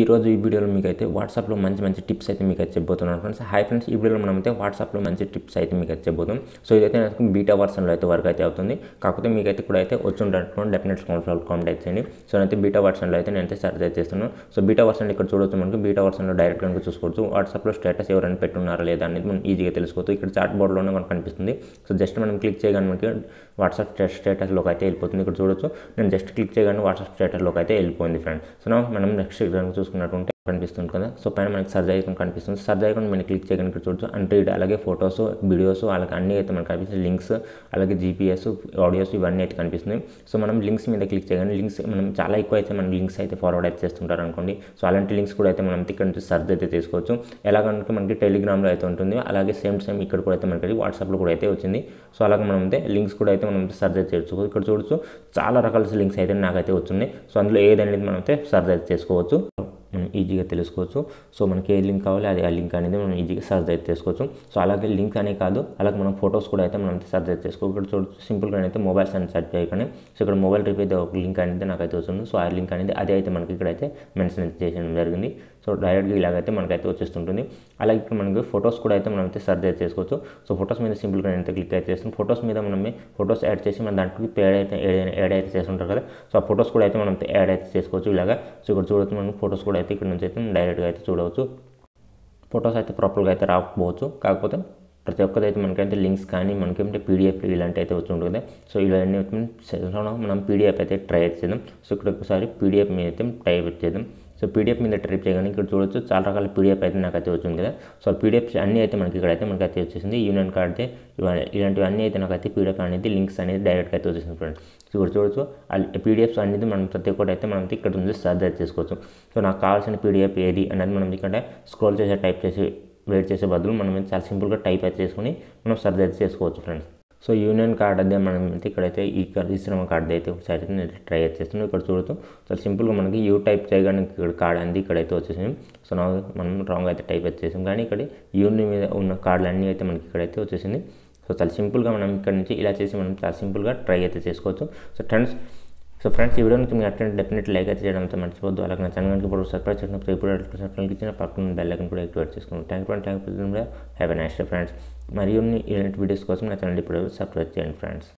ఈరోజు ఈ వీడియోలో మీకు అయితే వాట్సాప్లో మంచి మంచి టిప్స్ అయితే మీకు చెప్పబోతున్నాను ఫ్రెండ్స్ హై ఫ్రెండ్స్ ఈ వీడియోలో మనం అయితే వాట్సాప్లో మంచి టిప్స్ అయితే మీకు చెప్పబోతాం సో ఇదైతే నాకు బీటా వర్షన్లో అయితే వర్క్ అయితే అవుతుంది కాకపోతే మీకైతే కూడా అయితే వచ్చి వచ్చిండేటువంటి డెఫినెట్స్ కౌన్సిల్ కాంటాక్ట్ చేయండి సో అయితే బీటా వర్షన్లో అయితే నేనైతే సర్చ్ అయితే చేస్తున్నాను సో బీటా వర్షన్ ఇక్కడ చూడొచ్చు మనకి బీటా వర్షన్లో డైరెక్ట్ కనుక చూసుకోవచ్చు వాట్సాప్లో స్టేటస్ ఎవరైనా పెట్టున్నారా లేదా అనేది మనం ఈజీగా తెలుసుకోవచ్చు ఇక్కడ చాట్ బోర్డ్లోనే మనకు కనిపిస్తుంది సో జస్ట్ మనం క్లిక్ చేయగానే మనకి వాట్సాప్ స్టేటస్లోకి అయితే వెళ్ళిపోతుంది ఇక్కడ చూడొచ్చు నేను జస్ట్ క్లిక్ చేయగానే వాట్సాప్ స్టేటస్లోకి అయితే వెళ్ళిపోయింది ఫ్రెండ్ సో మనం నెక్స్ట్ కనుక చూసుకున్నట్టు కనిపిస్తుంది కదా సో పైన మనకి సర్జ్ ఐకాన్ కనిపిస్తుంది సర్జ్ ఐకాన్ మనం క్లిక్ చేయగానే ఇక్కడ చూడొచ్చు అంటే ఇటు అలాగే ఫొటోస్ వీడియోస్ అలాగే అన్నీ అయితే మనకు కనిపిస్తుంది లింక్స్ అలాగే జీపీఎస్ ఆడియోస్ ఇవన్నీ అయితే కనిపిస్తుంది సో మనం లింక్స్ మీద క్లిక్ చేయగానే లింక్స్ మనం చాలా ఎక్కువ అయితే మనం లింక్స్ అయితే ఫార్వర్డ్ అయితే చేస్తుంటారు అనుకోండి సో అలాంటి లింక్స్ కూడా అయితే మనం ఇక్కడ నుంచి సర్జ్ అయితే తీసుకోవచ్చు ఎలాగంటే మనకి టెలిగ్రామ్లో అయితే ఉంటుంది అలాగే సేమ్ సేమ్ ఇక్కడ కూడా అయితే మనకి వాట్సాప్లో కూడా అయితే వచ్చింది సో అలాగే మనం అయితే లింక్స్ కూడా అయితే మనం సర్జ్ అయితే చేసుకోవచ్చు ఇక్కడ చూడొచ్చు చాలా రకాల లింక్స్ అయితే నాకైతే వచ్చింది సో అందులో ఏదనేది మనం అయితే సర్జ్ అయితే చేసుకోవచ్చు మనం ఈజీగా తెలుసుకోవచ్చు సో మనకి ఏ లింక్ కావాలి అది ఆ లింక్ అనేది మనం ఈజీగా సర్చ్ అయితే చేసుకోవచ్చు సో అలాగే లింక్ అనే కాదు అలాగే మనం ఫొటోస్ కూడా అయితే మనం సర్చ్ అయితే చేసుకోవచ్చు ఇక్కడ చూడ సింపుల్గా అయితే మొబైల్స్ అని సర్చ్ చేయకండి సో ఇక్కడ మొబైల్ రిపేర్ అయితే ఒక లింక్ అనేది నాకు అయితే వస్తుంది సో ఆ లింక్ అనేది అదే అయితే మనకి ఇక్కడైతే మెన్షన్ అయితే చేయడం జరిగింది సో డైరెక్ట్గా ఇలాగైతే మనకైతే వచ్చేస్తుంటుంది అలాగే ఇక్కడ మనకి ఫొటోస్ కూడా అయితే మనం సర్చ్ చేసుకోవచ్చు సో ఫొటోస్ మీద సింపుల్గా నేను అయితే క్లిక్ అయితే చేస్తాను ఫొటోస్ మీద మనం ఫొటోస్ యాడ్ చేసి మన దాంట్లో పేడ్ అయితే యాడ్ అయితే చేస్తుంటారు కదా సో ఆ ఫొటోస్ కూడా అయితే మనం యాడ్ అయితే చేసుకోవచ్చు ఇలాగా సో ఇక్కడ చూడవచ్చు మనం ఫొటోస్ కూడా అయితే ఇక్కడ నుంచి అయితే డైరెక్ట్గా అయితే చూడవచ్చు ఫొటోస్ అయితే ప్రాపర్గా అయితే రాకపోవచ్చు కాకపోతే ప్రతి అయితే మనకైతే లింక్స్ కానీ మనకేంటే పీడిఎఫ్ ఇలాంటి అయితే వచ్చి ఉంటుంది సో ఇలాంటి మనం పీడిఎఫ్ అయితే ట్రై చేద్దాం సో ఇక్కడ ఒకసారి పీడిఎఫ్ మీద అయితే ట్రై చేద్దాం సో పీడిఎఫ్ మీద ట్రిప్ చేయగానే ఇక్కడ చూడొచ్చు చాలా రకాల పీడిఎఫ్ అయితే నాకు అయితే వచ్చింది కదా సో పీడిఎఫ్ అన్నీ అయితే మనకి ఇక్కడ అయితే మనకి అయితే వచ్చేసింది యూనియన్ కార్డ్ అయితే ఇలాంటివి అన్నీ అయితే నాకు అయితే పీడిఎఫ్ అనేది లింక్స్ అనేది డైరెక్ట్గా అయితే వచ్చేసింది ఫ్రెండ్స్ ఇక్కడ చూడొచ్చు పీడిఎఫ్స్ అనేది మనం ప్రతి ఒక్కటి అయితే మనం ఇక్కడ నుంచి సర్ద్ చేసుకోవచ్చు సో నాకు కావాల్సిన పీడిఎఫ్ ఏది అనేది మనం ఇక్కడ స్క్రోల్ చేసే టైప్ చేసి వెయిట్ చేసే బదులు మనం చాలా సింపుల్గా టైప్ అయితే చేసుకుని మనం సర్ద్ చేసుకోవచ్చు ఫ్రెండ్స్ సో యూనియన్ కార్డ్ అదే మనం అయితే ఇక్కడైతే ఈ విశ్రమ కార్డ్ అయితే ఒకసారి అయితే నేను ట్రై చేస్తున్నాను ఇక్కడ చూడతాం చాలా సింపుల్గా మనకి యూ టైప్ చేయగానే ఇక్కడ కార్డ్ అనేది ఇక్కడైతే వచ్చేసాం సో నా మనం రాంగ్ అయితే టైప్ అయితే చేసాం కానీ ఇక్కడ యూనియన్ మీద ఉన్న కార్డులు అన్నీ అయితే మనకి ఇక్కడైతే వచ్చేసింది సో చాలా సింపుల్గా మనం ఇక్కడ నుంచి ఇలా చేసి మనం చాలా సింపుల్గా ట్రై అయితే చేసుకోవచ్చు సో ఫ్రెండ్స్ సో ఫ్రెండ్స్ ఈ వీడియో నుంచి మీరు అటెండ్ డెఫినెట్ లైక్ అయితే చేయడం అంత మర్చిపోద్దు అలాగే నా ఛానల్ ఇప్పుడు సర్ప్రైజ్ చేసినప్పుడు ఇప్పుడు ఇచ్చిన పక్కన బెల్ ఐకన్ కూడా యాక్టివేట్ చేసుకున్నాను thank friend thank friends have a nice friends మరియు ఇలాంటి వీడియోస్ కోసం నా ఛానల్ ఇప్పుడు సబ్స్క్రైబ్ చేయండి ఫ్రెండ్స్